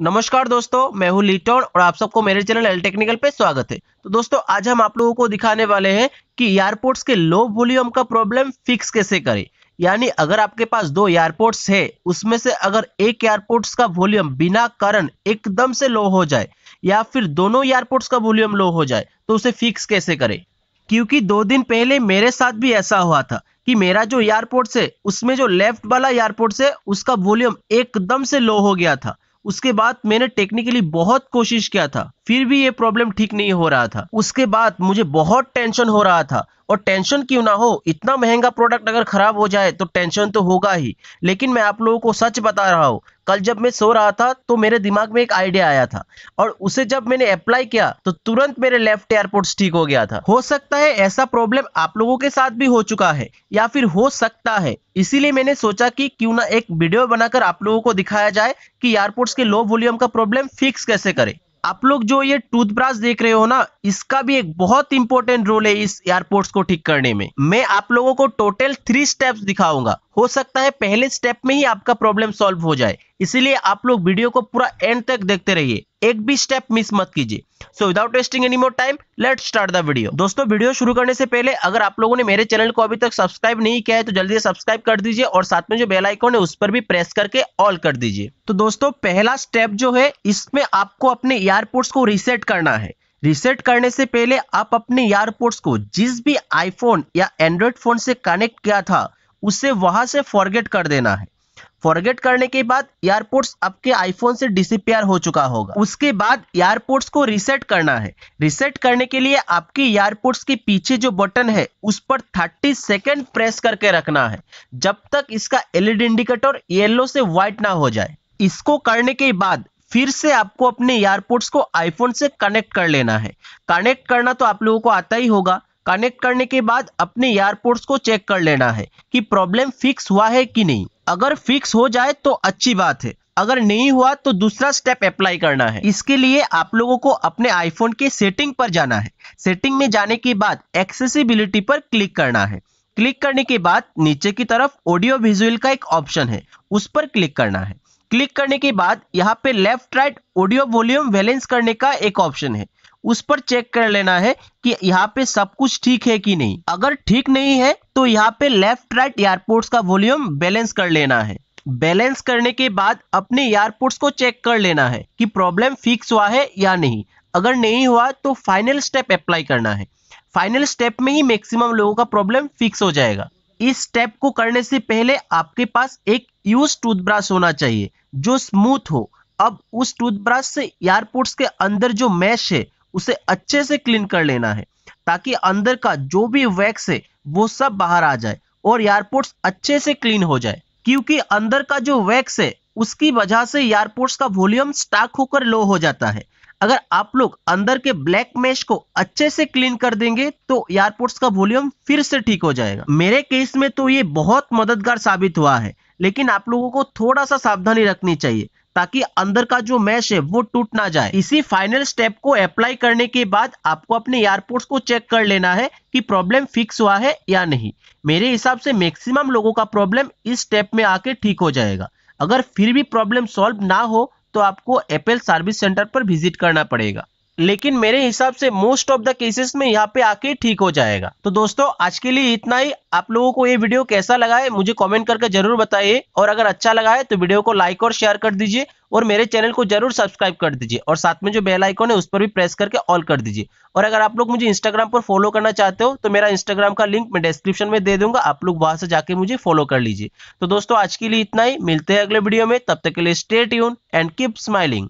नमस्कार दोस्तों मैं हूं लिटोन और आप सबको मेरे चैनल एल टेक्निकल पे स्वागत है तो दोस्तों आज हम आप लोगों को दिखाने वाले हैं कि एयरपोर्ट्स के लो वॉल्यूम का प्रॉब्लम फिक्स कैसे करें यानी अगर आपके पास दो एयरपोर्ट्स है उसमें से अगर एक एयरपोर्ट्स का वॉल्यूम बिना कारण एकदम से लो हो जाए या फिर दोनों एयरपोर्ट्स का वॉल्यूम लो हो जाए तो उसे फिक्स कैसे करे क्योंकि दो दिन पहले मेरे साथ भी ऐसा हुआ था कि मेरा जो एयरपोर्ट है उसमें जो लेफ्ट वाला एयरपोर्ट है उसका वॉल्यूम एकदम से लो हो गया था उसके बाद मैंने टेक्निकली बहुत कोशिश किया था फिर भी ये प्रॉब्लम ठीक नहीं हो रहा था उसके बाद मुझे बहुत टेंशन हो रहा था और टेंशन क्यों ना हो इतना महंगा प्रोडक्ट अगर खराब हो जाए तो टेंशन तो होगा ही लेकिन मैं आप लोगों को सच बता रहा हूँ कल जब मैं सो रहा था तो मेरे दिमाग में एक आइडिया आया था और उसे जब मैंने अप्लाई किया तो तुरंत मेरे लेफ्ट एयरपोर्ट ठीक हो गया था हो सकता है ऐसा प्रॉब्लम आप लोगों के साथ भी हो चुका है या फिर हो सकता है इसीलिए मैंने सोचा कि क्यों ना एक वीडियो बनाकर आप लोगों को दिखाया जाए कि एयरपोर्ट्स के लो वॉल्यूम का प्रॉब्लम फिक्स कैसे करें आप लोग जो ये टूथब्रश देख रहे हो ना इसका भी एक बहुत इंपॉर्टेंट रोल है इस एयरपोर्ट्स को ठीक करने में मैं आप लोगों को टोटल थ्री स्टेप्स दिखाऊंगा हो सकता है पहले स्टेप में ही आपका प्रॉब्लम सॉल्व हो जाए इसीलिए आप लोग वीडियो को पूरा एंड तक देखते रहिए एक भी स्टेप मिस मत कीजिए so without wasting any more time let start the video दोस्तों वीडियो शुरू करने से पहले अगर आप लोगों ने मेरे चैनल को अभी तक सब्सक्राइब नहीं किया है तो जल्दी से सब्सक्राइब कर दीजिए और साथ में जो बेल आइकॉन है उस पर भी प्रेस करके ऑल कर दीजिए तो दोस्तों पहला स्टेप जो है इसमें आपको अपने एयरपोर्ट्स को रिसेट करना है रिसेट करने से पहले आप अपने एयरपोर्ट्स को जिस भी आईफोन या एंड्रॉइड फोन से कनेक्ट किया था उसे वहां से फॉरगेट कर देना है फॉरगेट करने के बाद एयरपोर्ट्स आपके आईफोन से डिसअपियर हो चुका होगा उसके बाद एयरपोर्ट्स को रिसेट करना है रिसेट करने के लिए आपके एयरपोर्ट्स के पीछे जो बटन है उस पर 30 सेकेंड प्रेस करके रखना है जब तक इसका एलईडी इंडिकेटर येलो से व्हाइट ना हो जाए इसको करने के बाद फिर से आपको अपने एयरपोर्ट्स को आईफोन से कनेक्ट कर लेना है कनेक्ट करना तो आप लोगों को आता ही होगा कनेक्ट करने के बाद अपने एयरपोर्ट्स को चेक कर लेना है कि प्रॉब्लम फिक्स हुआ है कि नहीं अगर फिक्स हो जाए तो अच्छी बात है अगर नहीं हुआ तो दूसरा स्टेप अप्लाई करना है इसके लिए आप लोगों को अपने आईफोन के सेटिंग पर जाना है सेटिंग में जाने के बाद एक्सेसिबिलिटी पर क्लिक करना है क्लिक करने के बाद नीचे की तरफ ऑडियो विजुअल का एक ऑप्शन है उस पर क्लिक करना है क्लिक करने के बाद यहाँ पे left right audio volume balance करने का एक ऑप्शन है उस पर चेक कर लेना है कि यहाँ पे सब कुछ ठीक है कि नहीं अगर ठीक नहीं है तो यहाँ पे लेफ्ट राइट एयरपोर्ट्स का वॉल्यूम बैलेंस कर लेना है बैलेंस करने के बाद अपने एयरपोर्ट्स को चेक कर लेना है कि प्रॉब्लम फिक्स हुआ है या नहीं अगर नहीं हुआ तो फाइनल स्टेप अप्लाई करना है फाइनल स्टेप में ही मैक्सिमम लोगों का प्रॉब्लम फिक्स हो जाएगा इस स्टेप को करने से पहले आपके पास एक यूज टूथब्रश होना चाहिए जो स्मूथ हो अब उस टूथब्रश से एयरपोर्ट्स के अंदर जो मैश है उसे अच्छे से क्लीन कर लेना है ताकि अंदर का जो भी वैक्स है वो सब बाहर आ जाए और एयरपोर्ट्स अच्छे से क्लीन हो जाए क्योंकि अंदर का जो वैक्स है उसकी वजह से एयरपोर्ट्स का वॉल्यूम स्टाक होकर लो हो जाता है अगर आप लोग अंदर के ब्लैक मेश को अच्छे से क्लीन कर देंगे तो एयरपोर्ट्स का वॉल्यूम फिर से ठीक हो जाएगा मेरे केस में तो ये बहुत मददगार साबित हुआ है लेकिन आप लोगों को थोड़ा सा सावधानी रखनी चाहिए ताकि अंदर का जो मैश है वो टूट ना जाए इसी फाइनल स्टेप को अप्लाई करने के बाद आपको अपने एयरपोर्ट को चेक कर लेना है कि प्रॉब्लम फिक्स हुआ है या नहीं मेरे हिसाब से मैक्सिमम लोगों का प्रॉब्लम इस स्टेप में आके ठीक हो जाएगा अगर फिर भी प्रॉब्लम सॉल्व ना हो तो आपको एपल सर्विस सेंटर पर विजिट करना पड़ेगा लेकिन मेरे हिसाब से मोस्ट ऑफ द केसेस में यहाँ पे आके ठीक हो जाएगा तो दोस्तों आज के लिए इतना ही आप लोगों को ये वीडियो कैसा लगा है मुझे कमेंट करके जरूर बताइए और अगर अच्छा लगा है तो वीडियो को लाइक और शेयर कर दीजिए और मेरे चैनल को जरूर सब्सक्राइब कर दीजिए और साथ में जो बेल आइकॉन है उस पर भी प्रेस करके ऑल कर दीजिए और अगर आप लोग मुझे इंस्टाग्राम पर फॉलो करना चाहते हो तो मेरा इंस्टाग्राम का लिंक मैं डिस्क्रिप्शन में दे दूंगा आप लोग वहां से जाके मुझे फॉलो कर लीजिए तो दोस्तों आज के लिए इतना ही मिलते हैं अगले वीडियो में तब तक के लिए stay tune and keep smiling